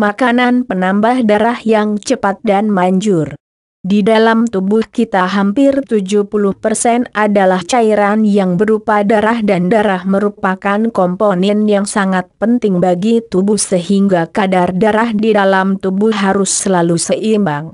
makanan penambah darah yang cepat dan manjur. Di dalam tubuh kita hampir 70% adalah cairan yang berupa darah dan darah merupakan komponen yang sangat penting bagi tubuh sehingga kadar darah di dalam tubuh harus selalu seimbang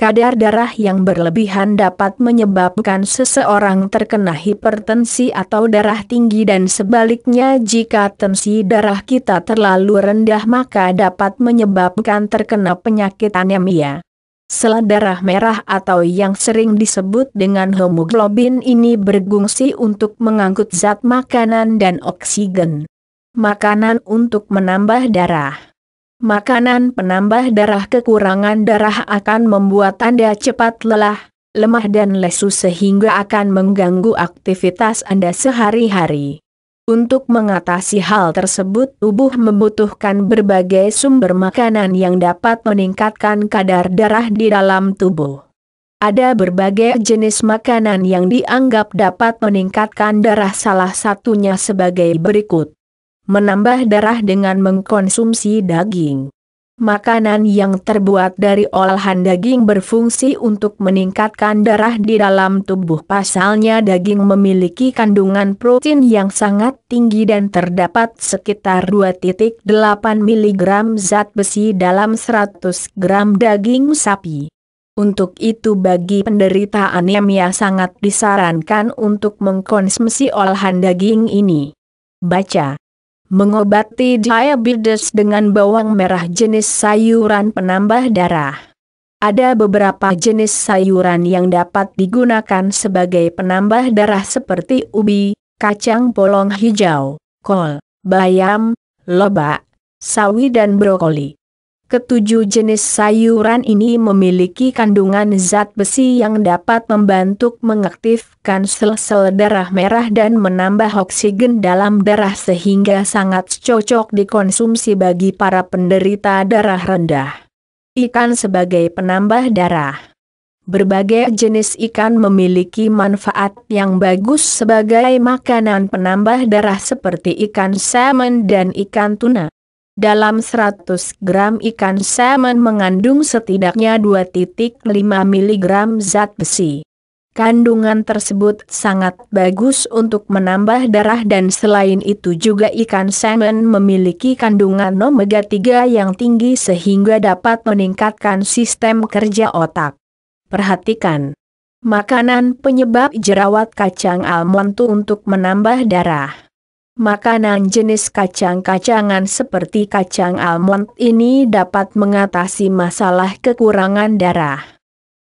kadar darah yang berlebihan dapat menyebabkan seseorang terkena hipertensi atau darah tinggi dan sebaliknya jika tensi darah kita terlalu rendah maka dapat menyebabkan terkena penyakit anemia. Sel darah merah atau yang sering disebut dengan hemoglobin ini berfungsi untuk mengangkut zat makanan dan oksigen. Makanan untuk menambah darah Makanan penambah darah kekurangan darah akan membuat Anda cepat lelah, lemah dan lesu sehingga akan mengganggu aktivitas Anda sehari-hari. Untuk mengatasi hal tersebut tubuh membutuhkan berbagai sumber makanan yang dapat meningkatkan kadar darah di dalam tubuh. Ada berbagai jenis makanan yang dianggap dapat meningkatkan darah salah satunya sebagai berikut menambah darah dengan mengkonsumsi daging. Makanan yang terbuat dari olahan daging berfungsi untuk meningkatkan darah di dalam tubuh pasalnya daging memiliki kandungan protein yang sangat tinggi dan terdapat sekitar 2.8 mg zat besi dalam 100 gram daging sapi. Untuk itu bagi penderita anemia sangat disarankan untuk mengkonsumsi olahan daging ini. Baca mengobati diabetes dengan bawang merah jenis sayuran penambah darah. Ada beberapa jenis sayuran yang dapat digunakan sebagai penambah darah seperti ubi, kacang polong hijau, kol, bayam, lobak, sawi dan brokoli. Ketujuh jenis sayuran ini memiliki kandungan zat besi yang dapat membantu mengaktifkan sel-sel darah merah dan menambah oksigen dalam darah sehingga sangat cocok dikonsumsi bagi para penderita darah rendah. Ikan sebagai penambah darah. Berbagai jenis ikan memiliki manfaat yang bagus sebagai makanan penambah darah seperti ikan salmon dan ikan tuna. Dalam 100 gram ikan salmon mengandung setidaknya 2.5 mg zat besi. Kandungan tersebut sangat bagus untuk menambah darah dan selain itu juga ikan salmon memiliki kandungan omega 3 yang tinggi sehingga dapat meningkatkan sistem kerja otak. Perhatikan. Makanan penyebab jerawat kacang almond untuk menambah darah. Makanan jenis kacang-kacangan seperti kacang almond ini dapat mengatasi masalah kekurangan darah.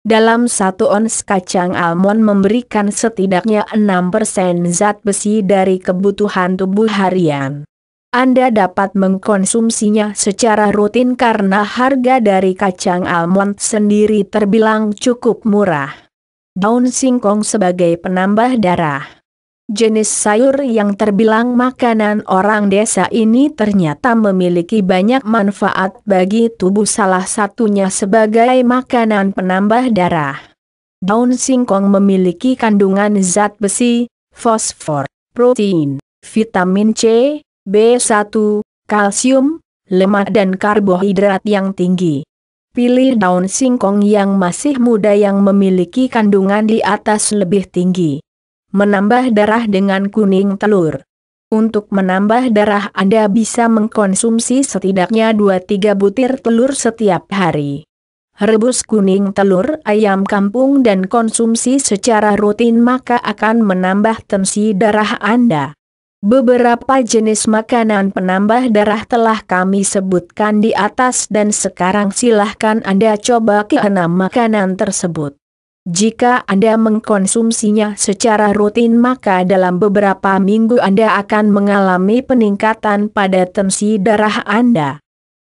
Dalam satu ons kacang almond memberikan setidaknya 6% zat besi dari kebutuhan tubuh harian. Anda dapat mengkonsumsinya secara rutin karena harga dari kacang almond sendiri terbilang cukup murah. Daun singkong sebagai penambah darah Jenis sayur yang terbilang makanan orang desa ini ternyata memiliki banyak manfaat bagi tubuh salah satunya sebagai makanan penambah darah. Daun singkong memiliki kandungan zat besi, fosfor, protein, vitamin C, B1, kalsium, lemak dan karbohidrat yang tinggi. Pilih daun singkong yang masih muda yang memiliki kandungan di atas lebih tinggi. Menambah darah dengan kuning telur. Untuk menambah darah Anda bisa mengkonsumsi setidaknya 2-3 butir telur setiap hari. Rebus kuning telur ayam kampung dan konsumsi secara rutin maka akan menambah tensi darah Anda. Beberapa jenis makanan penambah darah telah kami sebutkan di atas dan sekarang silahkan Anda coba keenam makanan tersebut. Jika Anda mengkonsumsinya secara rutin maka dalam beberapa minggu Anda akan mengalami peningkatan pada tensi darah Anda.